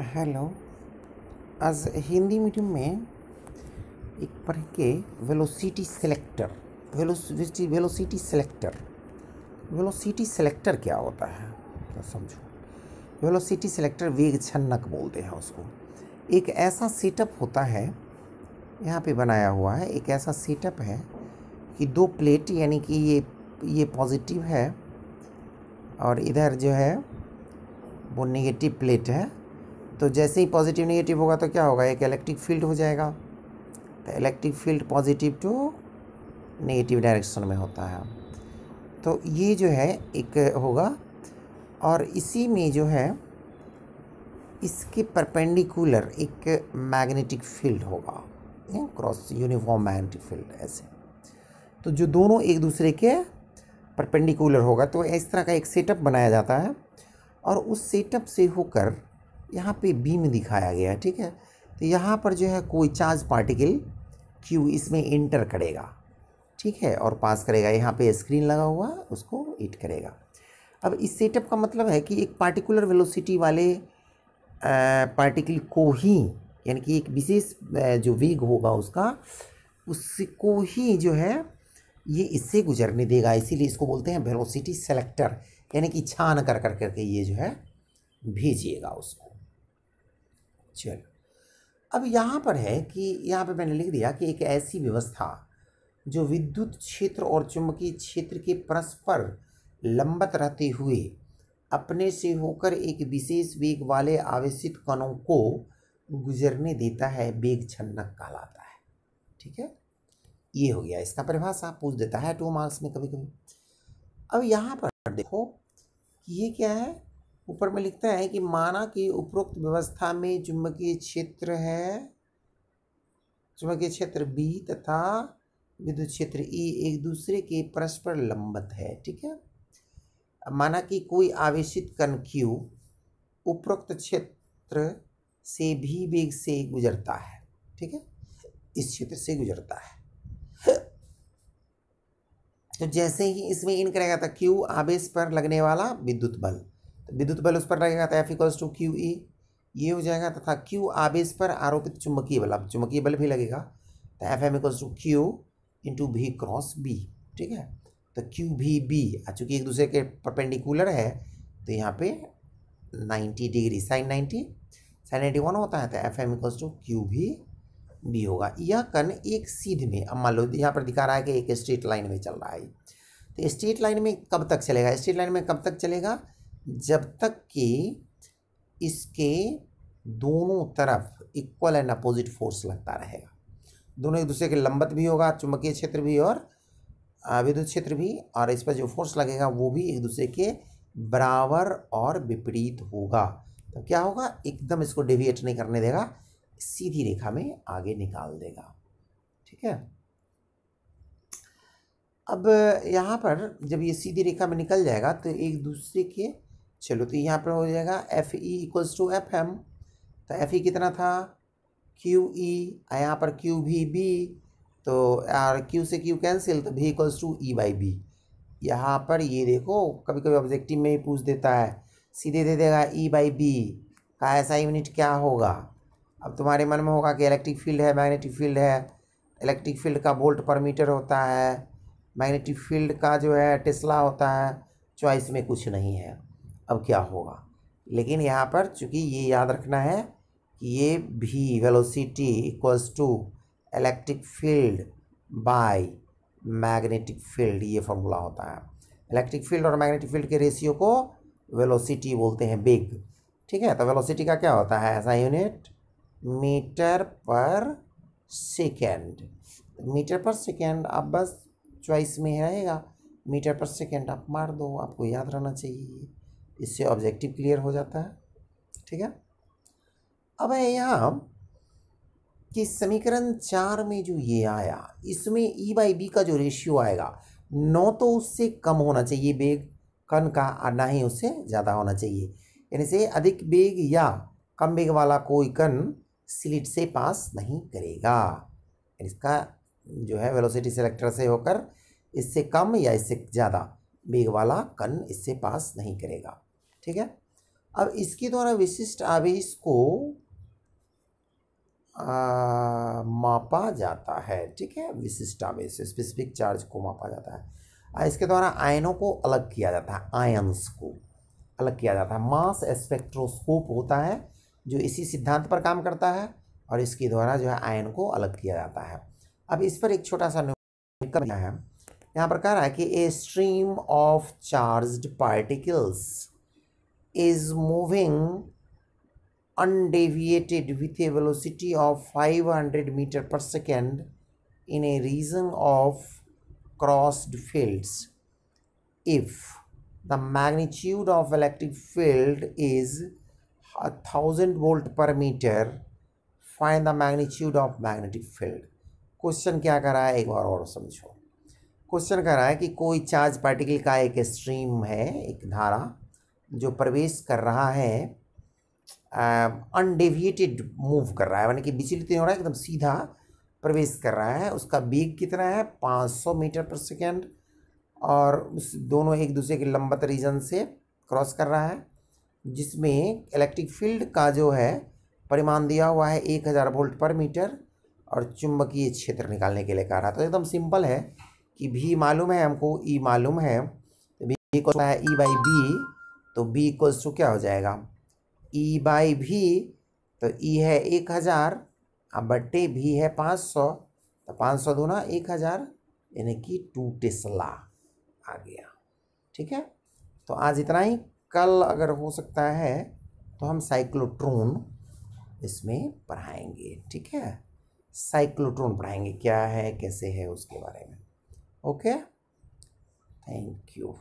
hello आज Hindi medium में एक पढ़ के velocity selector velocity velocity selector velocity selector क्या होता है तो समझो वेलोसिटी सेलेक्टर वेग छन्नक बोलते हैं उसको एक ऐसा सेटअप होता है यहाँ पे बनाया हुआ है एक ऐसा सेटअप है कि दो प्लेट यानी कि ये ये पॉजिटिव है और इधर जो है वो नेगेटिव प्लेट है तो जैसे ही पॉजिटिव नेगेटिव होगा तो क्या होगा एक इलेक्ट्रिक फील्ड हो जाएगा तो electric field positive to negative direction में होता है तो ये जो है एक होगा और इसी में जो है इसके परपेंडिकुलर एक मैग्नेटिक फील्ड होगा क्रॉस यूनिफॉर्म मैग्नेटिक फील्ड ऐसे तो जो दोनों एक दूसरे के परपेंडिकुलर होगा तो इस तरह का एक सेटअप बनाया जाता है और उस सेटअप से होकर यहाँ पे बी में दिखाया गया है ठीक है तो यहाँ पर जो है कोई चार्ज पार्टिकल क्यू इसमें इंटर करेगा ठीक है और पास करेगा यहाँ पे स्क्रीन लगा हुआ उसको इट करेगा अब इस सेटअप का मतलब है कि एक पार्टिकुलर वेलोसिटी वाले पार्टिकल को ही यानी कि एक विशेष जो वेग होगा उसका उसको ही जो है ये इससे गुजरने देगा इसीलिए इसको बोलते हैं वेलोसिटी सेलेक्टर यानी कि छान कर कर करके ये जो है भेजिएगा उसको चलो अब यहाँ पर है कि यहाँ पर मैंने लिख दिया कि एक ऐसी व्यवस्था जो विद्युत क्षेत्र और चुंबकीय क्षेत्र के परस्पर लंबत रहते हुए अपने से होकर एक विशेष वेग वाले आवेशित कणों को गुजरने देता है वेग छन्नक कहलाता है ठीक है ये हो गया इसका परिभाषा पूछ देता है टू मार्क्स में कभी कभी अब यहाँ पर देखो कि ये क्या है ऊपर में लिखता है कि माना कि उपरोक्त व्यवस्था में चुंबकीय क्षेत्र है चुंबकीय क्षेत्र बी तथा विद्युत क्षेत्र ई e एक दूसरे के परस्पर लंबत है ठीक है माना कि कोई आवेशित कण क्यू उपरोक्त क्षेत्र से भी वेग से गुजरता है ठीक है इस क्षेत्र से गुजरता है तो जैसे ही इसमें इन करेगा था क्यू आवेश पर लगने वाला विद्युत बल तो विद्युत बल उस पर लगेगा तो F equals to Q E ये हो जाएगा तथा क्यू आवेश पर आरोपित चुंबकीय बल अब चुंबकीय बल भी लगेगा तो F M equals to Q into V cross B ठीक है तो क्यू भी बी चूंकि एक दूसरे के परपेंडिकुलर है तो यहाँ पे ninety degree sine ninety sine ninety one होता है तो F M equals to Q V B होगा यह कन एक सीध में अब मान लो यहाँ पर दिखा रहा है कि एक स्ट्रेट लाइन में चल रहा है तो स्ट्रेट लाइन में कब तक चलेगा स्ट्रेट लाइन में कब तक चलेगा जब तक कि इसके दोनों तरफ इक्वल एंड अपोजिट फोर्स लगता रहेगा दोनों एक दूसरे के लंबत भी होगा चुंबकीय क्षेत्र भी और विद्युत क्षेत्र भी और इस पर जो फोर्स लगेगा वो भी एक दूसरे के बराबर और विपरीत होगा तो क्या होगा एकदम इसको डेविएट नहीं करने देगा सीधी रेखा में आगे निकाल देगा ठीक है अब यहाँ पर जब ये सीधी रेखा में निकल जाएगा तो एक दूसरे के चलो तो यहाँ पर हो जाएगा F E equals to F M तो एफ ई e कितना था क्यू ई e, यहाँ पर क्यू भी बी तो यार क्यू से क्यू कैंसिल तो V equals to E by B यहाँ पर ये देखो कभी कभी ऑब्जेक्टिव में ही पूछ देता है सीधे दे देगा ई बाई बी का ऐसा यूनिट क्या होगा अब तुम्हारे मन में होगा कि इलेक्ट्रिक फील्ड है मैग्नेटिक फील्ड है इलेक्ट्रिक फील्ड का वोल्ट पर मीटर होता है मैग्नेटिक फील्ड का जो है टेस्ला होता है चॉइस में कुछ नहीं है अब क्या होगा लेकिन यहाँ पर चूंकि ये याद रखना है कि ये भी velocity equals to electric field by magnetic field ये फॉर्मूला होता है इलेक्ट्रिक फील्ड और मैग्नेटिक फील्ड के रेशियो को वेलोसिटी बोलते हैं बिग ठीक है तो वेलोसिटी का क्या होता है ऐसा unit metre per second metre per second आप बस चॉइस में रहेगा मीटर पर सेकेंड आप मार दो आपको याद रहना चाहिए इससे ऑब्जेक्टिव क्लियर हो जाता है ठीक है अब है यहाँ कि समीकरण चार में जो ये आया इसमें ई बाई बी का जो रेशियो आएगा नौ तो उससे कम होना चाहिए बेग कन का और ना ही उससे ज़्यादा होना चाहिए यानी से अधिक बेग या कम बेग वाला कोई कन स्लिट से पास नहीं करेगा इसका जो है वेलोसिटी सेलेक्टर से होकर इससे कम या इससे ज़्यादा बेग वाला कन इससे पास नहीं करेगा ठीक है अब इसके द्वारा विशिष्ट आवेश को आ, मापा जाता है ठीक है विशिष्ट आवेश स्पेसिफिक चार्ज को मापा जाता है इसके द्वारा आयनों को अलग किया जाता है आयंस को अलग किया जाता है मास स्पेक्ट्रोस्कोप होता है जो इसी सिद्धांत पर काम करता है और इसके द्वारा जो है आयन को अलग किया जाता है अब इस पर एक छोटा सा है यहाँ पर कह रहा है कि a stream of charged particles is moving undeviated with a velocity of 500 meter per second in a region of crossed fields if the magnitude of electric field is 1000 volt per meter find the magnitude of magnetic field question क्या करा है एक बार और समझो question कह रहा है कि कोई चार्ज पार्टिकल का एक स्ट्रीम है एक धारा जो प्रवेश कर रहा है अनडेविएटेड मूव कर रहा है यानी कि विचलित नहीं हो रहा है एकदम सीधा प्रवेश कर रहा है उसका वेग कितना है 500 मीटर पर सेकेंड और उस दोनों एक दूसरे के लंबत रीजन से क्रॉस कर रहा है जिसमें इलेक्ट्रिक फील्ड का जो है परिमाण दिया हुआ है एक हज़ार वोल्ट पर मीटर और चुंबकीय क्षेत्र निकालने के लिए कह रहा है तो एकदम सिंपल है कि भी मालूम है हमको ई मालूम है तो भी है ई बाई बी तो बी इक्वल्स टू क्या हो जाएगा ई बाई भी तो ई e है एक हज़ार अब बट्टे भी है पाँच सौ तो पाँच सौ दूना एक हज़ार यानी कि टू टेस्ला आ गया ठीक है तो आज इतना ही कल अगर हो सकता है तो हम साइक्लोट्रोन इसमें पढ़ाएंगे ठीक है साइक्लोट्रोन पढ़ाएंगे क्या है कैसे है उसके बारे में ओके थैंक यू